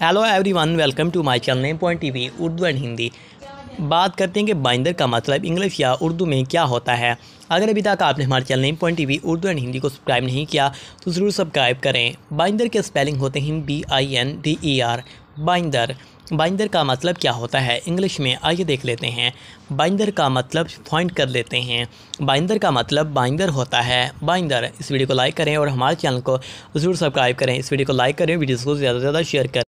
hello everyone welcome to my channel name point TV Urdu and Hindi बात करते हैं कि बाइंदर का मतलब इंग्लिश या उर्दू में क्या होता है अगर अभी तक आपने हमारे channel name point TV Urdu and Hindi को सब्सक्राइब नहीं किया तो ज़रूर सब्सक्राइब करें बाइंदर के स्पेलिंग होते हैं B I N D E R binder binder का मतलब क्या होता है इंग्लिश में आइए देख लेते हैं बाइंदर का मतलब फॉइंट कर लेते हैं बाइंदर का मतलब बाइंदर होता है बाइंदर इस वीडियो को लाइक करें और हमारे चैनल को ज़रूर सब्सक्राइब करें इस वीडियो को लाइक करें वीडियोज़ को ज़्यादा से ज़्यादा शेयर करें